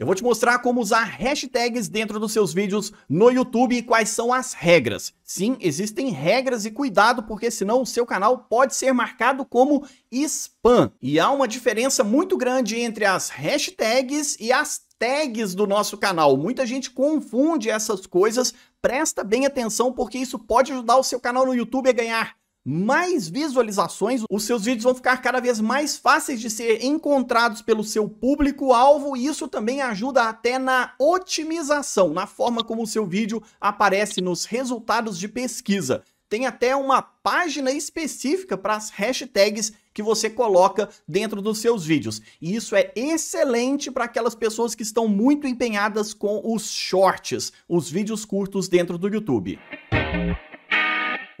Eu vou te mostrar como usar hashtags dentro dos seus vídeos no YouTube e quais são as regras. Sim, existem regras e cuidado, porque senão o seu canal pode ser marcado como spam. E há uma diferença muito grande entre as hashtags e as tags do nosso canal. Muita gente confunde essas coisas. Presta bem atenção porque isso pode ajudar o seu canal no YouTube a ganhar mais visualizações, os seus vídeos vão ficar cada vez mais fáceis de ser encontrados pelo seu público-alvo e isso também ajuda até na otimização, na forma como o seu vídeo aparece nos resultados de pesquisa. Tem até uma página específica para as hashtags que você coloca dentro dos seus vídeos. E isso é excelente para aquelas pessoas que estão muito empenhadas com os shorts, os vídeos curtos dentro do YouTube.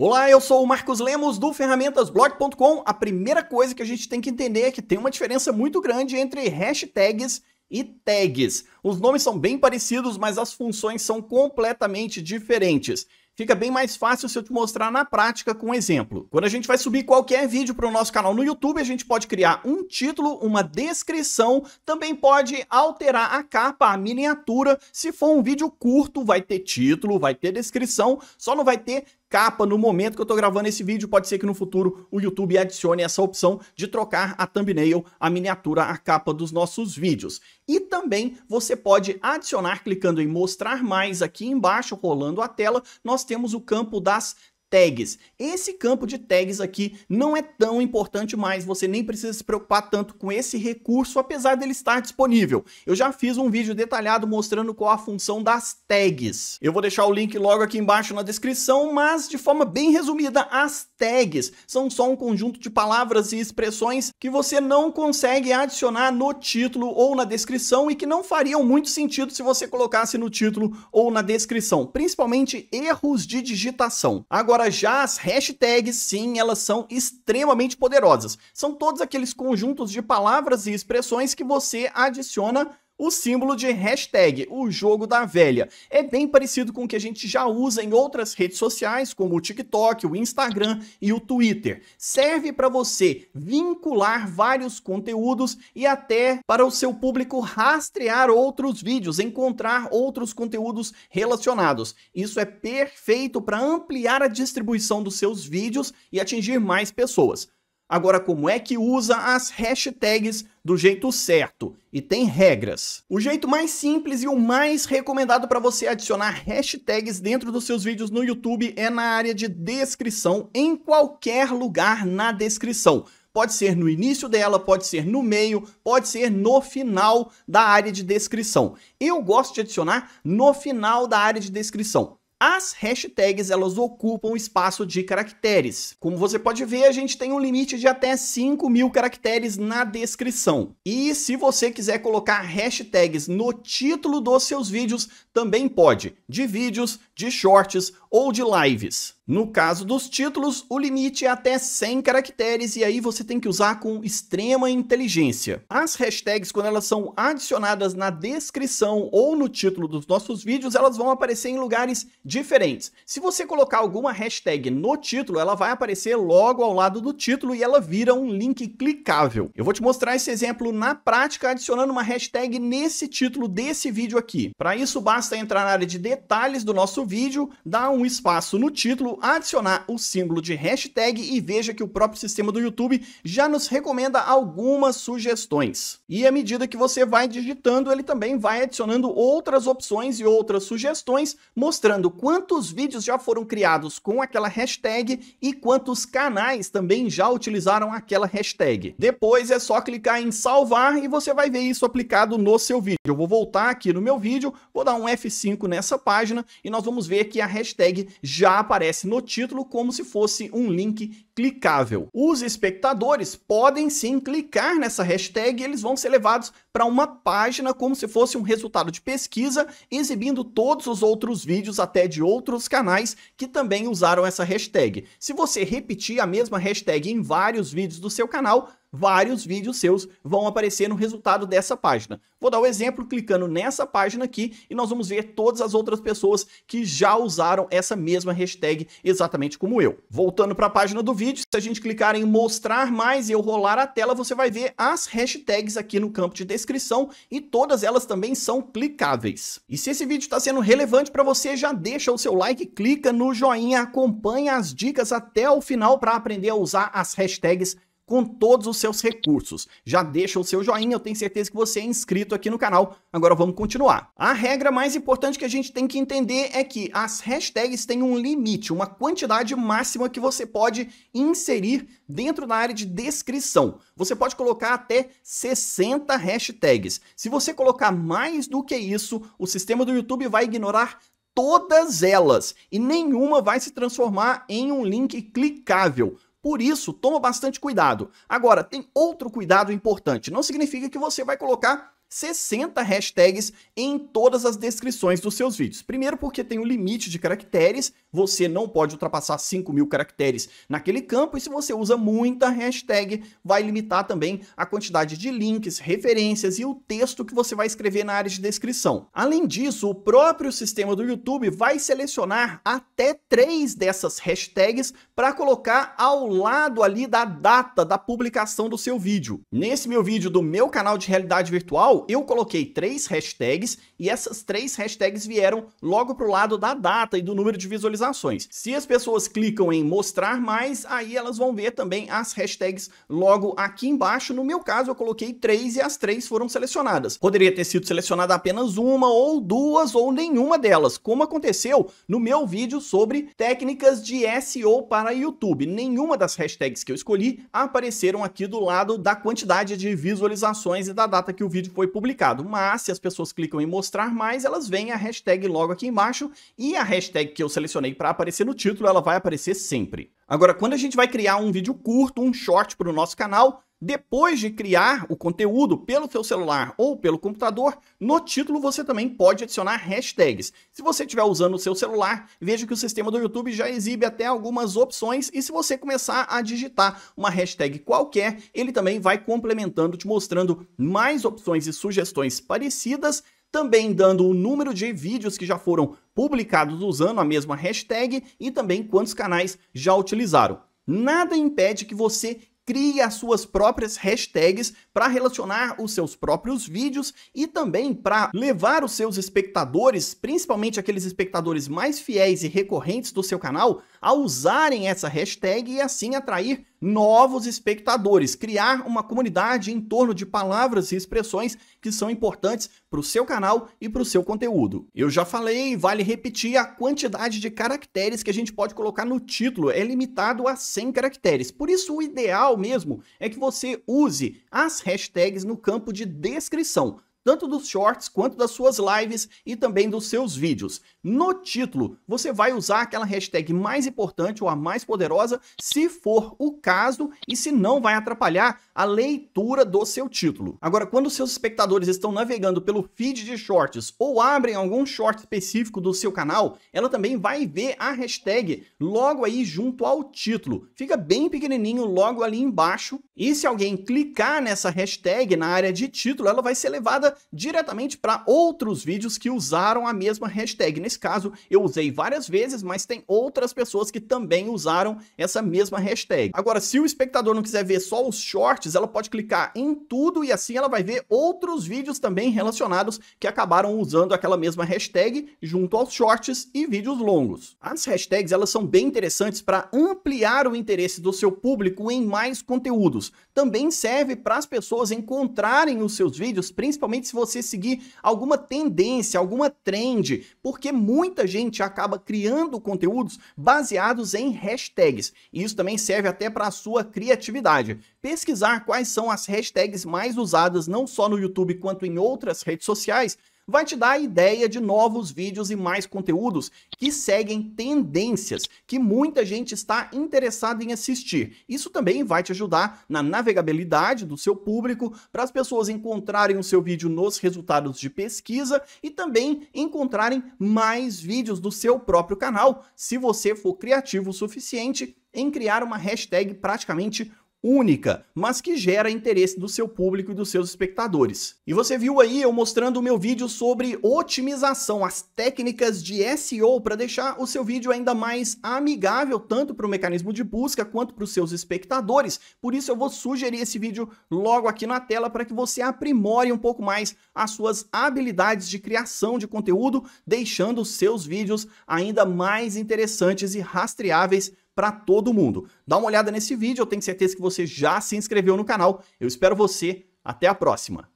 Olá, eu sou o Marcos Lemos do ferramentasblog.com. A primeira coisa que a gente tem que entender é que tem uma diferença muito grande entre hashtags e tags. Os nomes são bem parecidos, mas as funções são completamente diferentes. Fica bem mais fácil se eu te mostrar na prática com um exemplo. Quando a gente vai subir qualquer vídeo para o nosso canal no YouTube, a gente pode criar um título, uma descrição, também pode alterar a capa, a miniatura. Se for um vídeo curto, vai ter título, vai ter descrição, só não vai ter capa no momento que eu estou gravando esse vídeo, pode ser que no futuro o YouTube adicione essa opção de trocar a thumbnail, a miniatura, a capa dos nossos vídeos. E também você pode adicionar clicando em mostrar mais aqui embaixo, rolando a tela, nós temos o campo das tags. Esse campo de tags aqui não é tão importante mais, você nem precisa se preocupar tanto com esse recurso, apesar dele estar disponível. Eu já fiz um vídeo detalhado mostrando qual a função das tags. Eu vou deixar o link logo aqui embaixo na descrição, mas de forma bem resumida, as tags são só um conjunto de palavras e expressões que você não consegue adicionar no título ou na descrição e que não fariam muito sentido se você colocasse no título ou na descrição, principalmente erros de digitação. Agora, Agora, já as hashtags, sim, elas são extremamente poderosas. São todos aqueles conjuntos de palavras e expressões que você adiciona o símbolo de hashtag, o jogo da velha. É bem parecido com o que a gente já usa em outras redes sociais, como o TikTok, o Instagram e o Twitter. Serve para você vincular vários conteúdos e até para o seu público rastrear outros vídeos, encontrar outros conteúdos relacionados. Isso é perfeito para ampliar a distribuição dos seus vídeos e atingir mais pessoas. Agora, como é que usa as hashtags do jeito certo? E tem regras. O jeito mais simples e o mais recomendado para você é adicionar hashtags dentro dos seus vídeos no YouTube é na área de descrição, em qualquer lugar na descrição. Pode ser no início dela, pode ser no meio, pode ser no final da área de descrição. Eu gosto de adicionar no final da área de descrição. As hashtags elas ocupam espaço de caracteres. Como você pode ver, a gente tem um limite de até 5 mil caracteres na descrição. E se você quiser colocar hashtags no título dos seus vídeos, também pode, de vídeos, de shorts ou de lives. No caso dos títulos, o limite é até 100 caracteres e aí você tem que usar com extrema inteligência. As hashtags, quando elas são adicionadas na descrição ou no título dos nossos vídeos, elas vão aparecer em lugares diferentes. Se você colocar alguma hashtag no título, ela vai aparecer logo ao lado do título e ela vira um link clicável. Eu vou te mostrar esse exemplo na prática adicionando uma hashtag nesse título desse vídeo aqui. Para isso, basta entrar na área de detalhes do nosso vídeo, dar um um espaço no título, adicionar o símbolo de hashtag e veja que o próprio sistema do YouTube já nos recomenda algumas sugestões. E à medida que você vai digitando, ele também vai adicionando outras opções e outras sugestões, mostrando quantos vídeos já foram criados com aquela hashtag e quantos canais também já utilizaram aquela hashtag. Depois é só clicar em salvar e você vai ver isso aplicado no seu vídeo. Eu vou voltar aqui no meu vídeo, vou dar um F5 nessa página e nós vamos ver que a hashtag já aparece no título como se fosse um link clicável. Os espectadores podem sim clicar nessa hashtag e eles vão ser levados para uma página como se fosse um resultado de pesquisa, exibindo todos os outros vídeos até de outros canais que também usaram essa hashtag. Se você repetir a mesma hashtag em vários vídeos do seu canal, vários vídeos seus vão aparecer no resultado dessa página. Vou dar o um exemplo clicando nessa página aqui e nós vamos ver todas as outras pessoas que já usaram essa mesma hashtag exatamente como eu. Voltando para a página do vídeo, se a gente clicar em mostrar mais e eu rolar a tela, você vai ver as hashtags aqui no campo de descrição e todas elas também são clicáveis. E se esse vídeo está sendo relevante para você, já deixa o seu like, clica no joinha, acompanha as dicas até o final para aprender a usar as hashtags com todos os seus recursos. Já deixa o seu joinha, eu tenho certeza que você é inscrito aqui no canal. Agora vamos continuar. A regra mais importante que a gente tem que entender é que as hashtags têm um limite, uma quantidade máxima que você pode inserir dentro da área de descrição. Você pode colocar até 60 hashtags. Se você colocar mais do que isso, o sistema do YouTube vai ignorar todas elas e nenhuma vai se transformar em um link clicável. Por isso, toma bastante cuidado. Agora, tem outro cuidado importante. Não significa que você vai colocar 60 hashtags em todas as descrições dos seus vídeos. Primeiro, porque tem um limite de caracteres, você não pode ultrapassar 5 mil caracteres naquele campo, e se você usa muita hashtag, vai limitar também a quantidade de links, referências e o texto que você vai escrever na área de descrição. Além disso, o próprio sistema do YouTube vai selecionar até três dessas hashtags para colocar ao lado ali da data da publicação do seu vídeo. Nesse meu vídeo do meu canal de realidade virtual, então, eu coloquei três hashtags e essas três hashtags vieram logo para o lado da data e do número de visualizações. Se as pessoas clicam em mostrar mais, aí elas vão ver também as hashtags logo aqui embaixo. No meu caso, eu coloquei três e as três foram selecionadas. Poderia ter sido selecionada apenas uma ou duas ou nenhuma delas, como aconteceu no meu vídeo sobre técnicas de SEO para YouTube. Nenhuma das hashtags que eu escolhi apareceram aqui do lado da quantidade de visualizações e da data que o vídeo foi publicado. Mas se as pessoas clicam em mostrar mais, elas veem a hashtag logo aqui embaixo e a hashtag que eu selecionei para aparecer no título, ela vai aparecer sempre. Agora, quando a gente vai criar um vídeo curto, um short para o nosso canal, depois de criar o conteúdo pelo seu celular ou pelo computador, no título você também pode adicionar hashtags. Se você estiver usando o seu celular, veja que o sistema do YouTube já exibe até algumas opções e se você começar a digitar uma hashtag qualquer, ele também vai complementando, te mostrando mais opções e sugestões parecidas também dando o número de vídeos que já foram publicados usando a mesma hashtag e também quantos canais já utilizaram. Nada impede que você crie as suas próprias hashtags para relacionar os seus próprios vídeos e também para levar os seus espectadores, principalmente aqueles espectadores mais fiéis e recorrentes do seu canal, a usarem essa hashtag e assim atrair novos espectadores, criar uma comunidade em torno de palavras e expressões que são importantes para o seu canal e para o seu conteúdo. Eu já falei, vale repetir, a quantidade de caracteres que a gente pode colocar no título é limitado a 100 caracteres. Por isso, o ideal mesmo é que você use as hashtags no campo de descrição tanto dos shorts quanto das suas lives e também dos seus vídeos. No título, você vai usar aquela hashtag mais importante ou a mais poderosa, se for o caso e se não vai atrapalhar a leitura do seu título. Agora, quando seus espectadores estão navegando pelo feed de shorts ou abrem algum short específico do seu canal, ela também vai ver a hashtag logo aí junto ao título. Fica bem pequenininho logo ali embaixo. E se alguém clicar nessa hashtag na área de título, ela vai ser levada diretamente para outros vídeos que usaram a mesma hashtag. Nesse caso, eu usei várias vezes, mas tem outras pessoas que também usaram essa mesma hashtag. Agora, se o espectador não quiser ver só os shorts, ela pode clicar em tudo e assim ela vai ver outros vídeos também relacionados que acabaram usando aquela mesma hashtag junto aos shorts e vídeos longos. As hashtags, elas são bem interessantes para ampliar o interesse do seu público em mais conteúdos. Também serve para as pessoas encontrarem os seus vídeos, principalmente principalmente se você seguir alguma tendência, alguma trend, porque muita gente acaba criando conteúdos baseados em hashtags. E isso também serve até para a sua criatividade. Pesquisar quais são as hashtags mais usadas não só no YouTube quanto em outras redes sociais vai te dar a ideia de novos vídeos e mais conteúdos que seguem tendências que muita gente está interessada em assistir. Isso também vai te ajudar na navegabilidade do seu público para as pessoas encontrarem o seu vídeo nos resultados de pesquisa e também encontrarem mais vídeos do seu próprio canal, se você for criativo o suficiente em criar uma hashtag praticamente única, mas que gera interesse do seu público e dos seus espectadores. E você viu aí eu mostrando o meu vídeo sobre otimização, as técnicas de SEO para deixar o seu vídeo ainda mais amigável tanto para o mecanismo de busca quanto para os seus espectadores. Por isso eu vou sugerir esse vídeo logo aqui na tela para que você aprimore um pouco mais as suas habilidades de criação de conteúdo, deixando os seus vídeos ainda mais interessantes e rastreáveis para todo mundo. Dá uma olhada nesse vídeo, eu tenho certeza que você já se inscreveu no canal. Eu espero você. Até a próxima!